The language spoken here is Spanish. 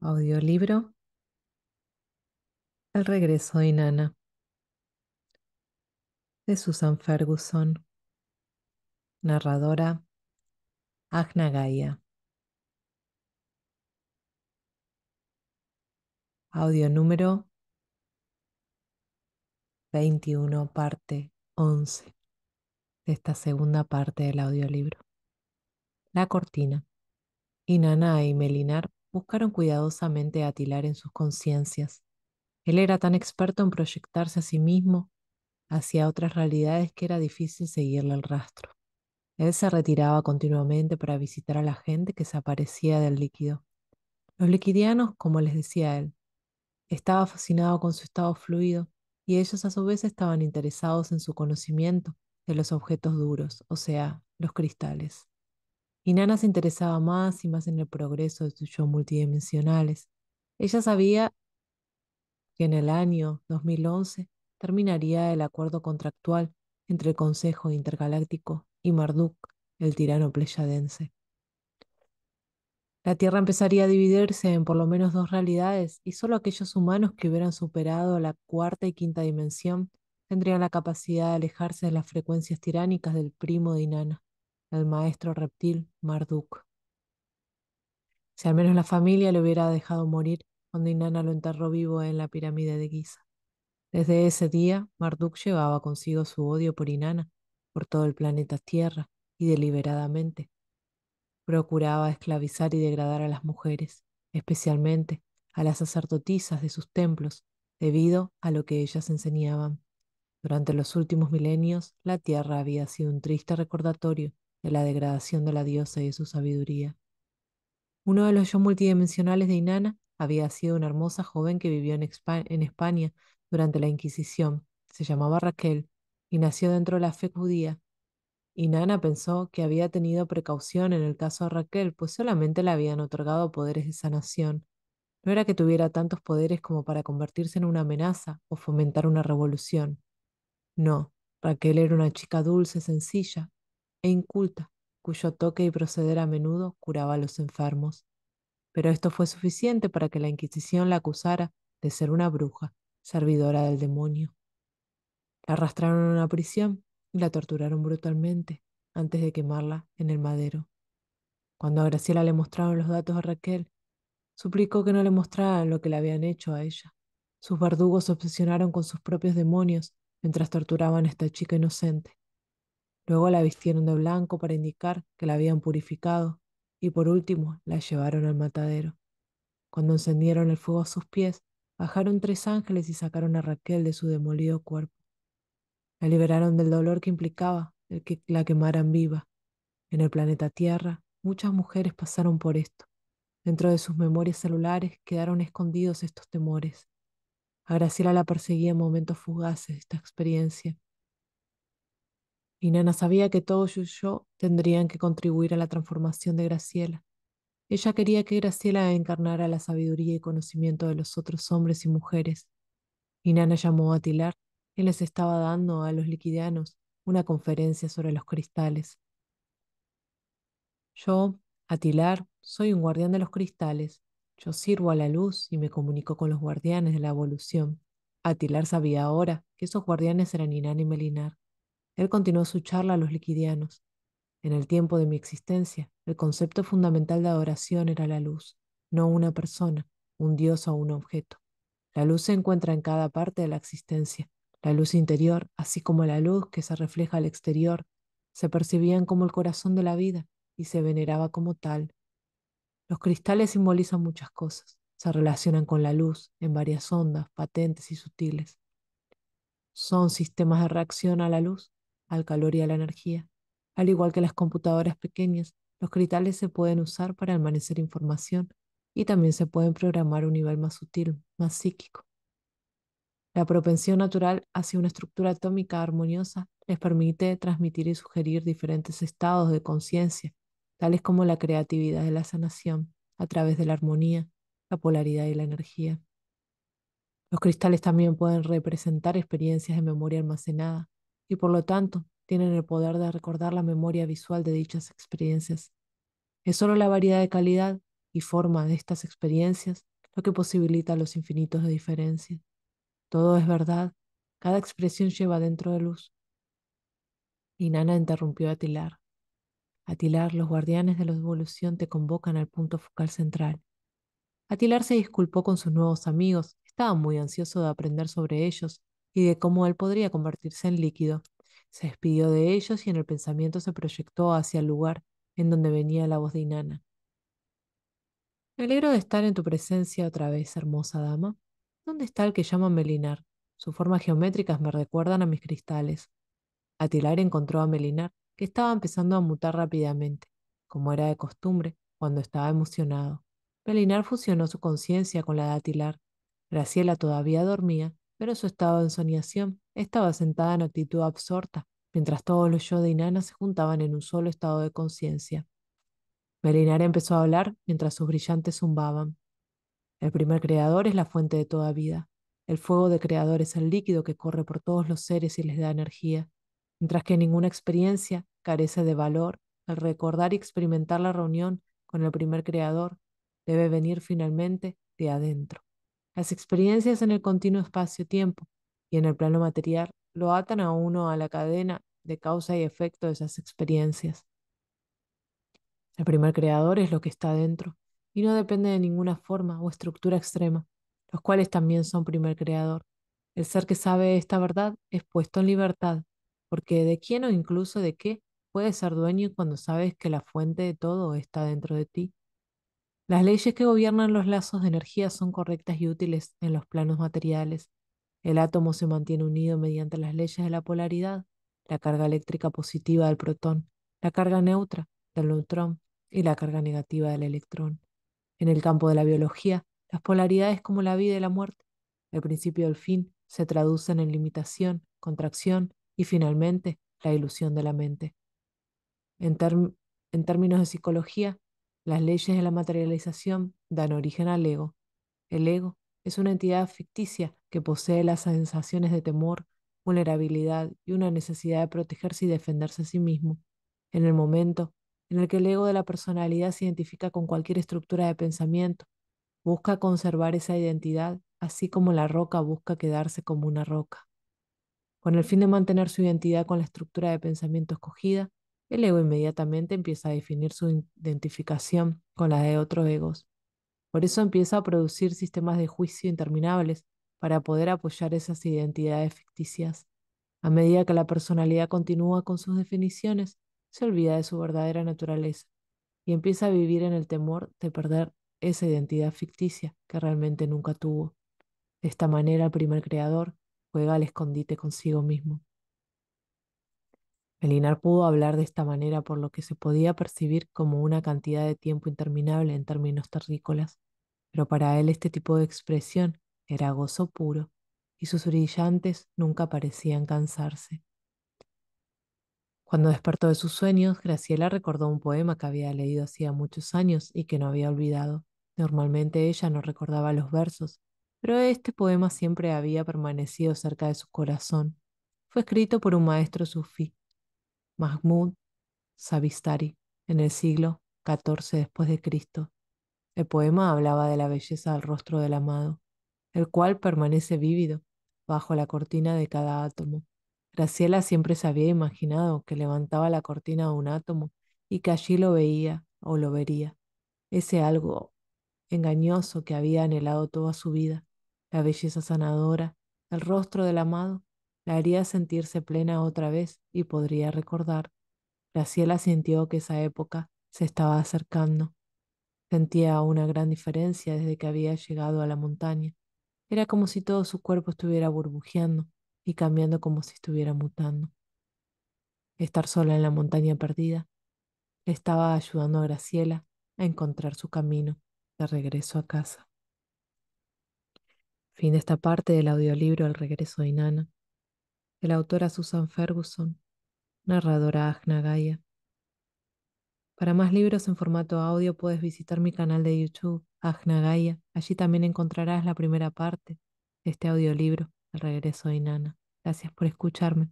Audiolibro El regreso de Inanna de Susan Ferguson Narradora Agna Gaia Audio número 21 parte 11 de esta segunda parte del audiolibro La cortina Inana y Melinar buscaron cuidadosamente atilar en sus conciencias. Él era tan experto en proyectarse a sí mismo hacia otras realidades que era difícil seguirle el rastro. Él se retiraba continuamente para visitar a la gente que se aparecía del líquido. Los liquidianos, como les decía él, estaba fascinado con su estado fluido y ellos a su vez estaban interesados en su conocimiento de los objetos duros, o sea, los cristales. Y se interesaba más y más en el progreso de sus yo multidimensionales. Ella sabía que en el año 2011 terminaría el acuerdo contractual entre el Consejo Intergaláctico y Marduk, el tirano pleyadense. La Tierra empezaría a dividirse en por lo menos dos realidades y solo aquellos humanos que hubieran superado la cuarta y quinta dimensión tendrían la capacidad de alejarse de las frecuencias tiránicas del primo de Inanna el maestro reptil Marduk. Si al menos la familia le hubiera dejado morir cuando Inanna lo enterró vivo en la pirámide de Giza. Desde ese día, Marduk llevaba consigo su odio por Inanna, por todo el planeta Tierra, y deliberadamente. Procuraba esclavizar y degradar a las mujeres, especialmente a las sacerdotisas de sus templos, debido a lo que ellas enseñaban. Durante los últimos milenios, la Tierra había sido un triste recordatorio de la degradación de la diosa y de su sabiduría. Uno de los yo multidimensionales de Inanna había sido una hermosa joven que vivió en, España, en España durante la Inquisición. Se llamaba Raquel y nació dentro de la fe judía. Inanna pensó que había tenido precaución en el caso de Raquel, pues solamente le habían otorgado poderes de sanación. No era que tuviera tantos poderes como para convertirse en una amenaza o fomentar una revolución. No, Raquel era una chica dulce, sencilla, e inculta, cuyo toque y proceder a menudo curaba a los enfermos. Pero esto fue suficiente para que la Inquisición la acusara de ser una bruja, servidora del demonio. La arrastraron a una prisión y la torturaron brutalmente antes de quemarla en el madero. Cuando a Graciela le mostraron los datos a Raquel, suplicó que no le mostraran lo que le habían hecho a ella. Sus verdugos se obsesionaron con sus propios demonios mientras torturaban a esta chica inocente. Luego la vistieron de blanco para indicar que la habían purificado y por último la llevaron al matadero. Cuando encendieron el fuego a sus pies, bajaron tres ángeles y sacaron a Raquel de su demolido cuerpo. La liberaron del dolor que implicaba el que la quemaran viva. En el planeta Tierra, muchas mujeres pasaron por esto. Dentro de sus memorias celulares quedaron escondidos estos temores. A Graciela la perseguía en momentos fugaces esta experiencia y Nana sabía que todos y yo tendrían que contribuir a la transformación de Graciela. Ella quería que Graciela encarnara la sabiduría y conocimiento de los otros hombres y mujeres. Y Nana llamó a Atilar él les estaba dando a los liquidianos una conferencia sobre los cristales. Yo, Atilar, soy un guardián de los cristales. Yo sirvo a la luz y me comunico con los guardianes de la evolución. Atilar sabía ahora que esos guardianes eran Inán y Melinar. Él continuó su charla a los liquidianos. En el tiempo de mi existencia, el concepto fundamental de adoración era la luz, no una persona, un dios o un objeto. La luz se encuentra en cada parte de la existencia. La luz interior, así como la luz que se refleja al exterior, se percibían como el corazón de la vida y se veneraba como tal. Los cristales simbolizan muchas cosas. Se relacionan con la luz en varias ondas, patentes y sutiles. Son sistemas de reacción a la luz al calor y a la energía. Al igual que las computadoras pequeñas, los cristales se pueden usar para almacenar información y también se pueden programar a un nivel más sutil, más psíquico. La propensión natural hacia una estructura atómica armoniosa les permite transmitir y sugerir diferentes estados de conciencia, tales como la creatividad de la sanación a través de la armonía, la polaridad y la energía. Los cristales también pueden representar experiencias de memoria almacenada, y por lo tanto tienen el poder de recordar la memoria visual de dichas experiencias. Es solo la variedad de calidad y forma de estas experiencias lo que posibilita los infinitos de diferencia. Todo es verdad, cada expresión lleva dentro de luz. Y Nana interrumpió a Tilar. Atilar, los guardianes de la evolución te convocan al punto focal central. Atilar se disculpó con sus nuevos amigos, estaba muy ansioso de aprender sobre ellos y de cómo él podría convertirse en líquido. Se despidió de ellos y en el pensamiento se proyectó hacia el lugar en donde venía la voz de Inanna. Me alegro de estar en tu presencia otra vez, hermosa dama. ¿Dónde está el que llama Melinar? Sus formas geométricas me recuerdan a mis cristales. Atilar encontró a Melinar, que estaba empezando a mutar rápidamente, como era de costumbre cuando estaba emocionado. Melinar fusionó su conciencia con la de Atilar. Graciela todavía dormía pero su estado de ensoñación estaba sentada en actitud absorta, mientras todos los yo de Inanna se juntaban en un solo estado de conciencia. Merinara empezó a hablar mientras sus brillantes zumbaban. El primer creador es la fuente de toda vida. El fuego de creador es el líquido que corre por todos los seres y les da energía, mientras que ninguna experiencia carece de valor. Al recordar y experimentar la reunión con el primer creador, debe venir finalmente de adentro. Las experiencias en el continuo espacio-tiempo y en el plano material lo atan a uno a la cadena de causa y efecto de esas experiencias. El primer creador es lo que está dentro y no depende de ninguna forma o estructura extrema, los cuales también son primer creador. El ser que sabe esta verdad es puesto en libertad, porque de quién o incluso de qué puedes ser dueño cuando sabes que la fuente de todo está dentro de ti las leyes que gobiernan los lazos de energía son correctas y útiles en los planos materiales. El átomo se mantiene unido mediante las leyes de la polaridad, la carga eléctrica positiva del protón, la carga neutra del neutrón y la carga negativa del electrón. En el campo de la biología, las polaridades como la vida y la muerte, el principio y el fin, se traducen en limitación, contracción y finalmente la ilusión de la mente. En, en términos de psicología, las leyes de la materialización dan origen al ego. El ego es una entidad ficticia que posee las sensaciones de temor, vulnerabilidad y una necesidad de protegerse y defenderse a sí mismo. En el momento en el que el ego de la personalidad se identifica con cualquier estructura de pensamiento, busca conservar esa identidad, así como la roca busca quedarse como una roca. Con el fin de mantener su identidad con la estructura de pensamiento escogida, el ego inmediatamente empieza a definir su identificación con la de otros egos. Por eso empieza a producir sistemas de juicio interminables para poder apoyar esas identidades ficticias. A medida que la personalidad continúa con sus definiciones, se olvida de su verdadera naturaleza y empieza a vivir en el temor de perder esa identidad ficticia que realmente nunca tuvo. De esta manera el primer creador juega al escondite consigo mismo. Melinar pudo hablar de esta manera por lo que se podía percibir como una cantidad de tiempo interminable en términos terrícolas, pero para él este tipo de expresión era gozo puro y sus brillantes nunca parecían cansarse. Cuando despertó de sus sueños, Graciela recordó un poema que había leído hacía muchos años y que no había olvidado. Normalmente ella no recordaba los versos, pero este poema siempre había permanecido cerca de su corazón. Fue escrito por un maestro sufí Mahmoud Savistari en el siglo XIV después de Cristo. El poema hablaba de la belleza del rostro del amado, el cual permanece vívido bajo la cortina de cada átomo. Graciela siempre se había imaginado que levantaba la cortina de un átomo y que allí lo veía o lo vería, ese algo engañoso que había anhelado toda su vida, la belleza sanadora, el rostro del amado la haría sentirse plena otra vez y podría recordar. Graciela sintió que esa época se estaba acercando. Sentía una gran diferencia desde que había llegado a la montaña. Era como si todo su cuerpo estuviera burbujeando y cambiando como si estuviera mutando. Estar sola en la montaña perdida le estaba ayudando a Graciela a encontrar su camino de regreso a casa. Fin de esta parte del audiolibro El regreso de Inana. El la autora Susan Ferguson, narradora Agna Para más libros en formato audio puedes visitar mi canal de YouTube, Agna Allí también encontrarás la primera parte de este audiolibro, El regreso de Inanna. Gracias por escucharme.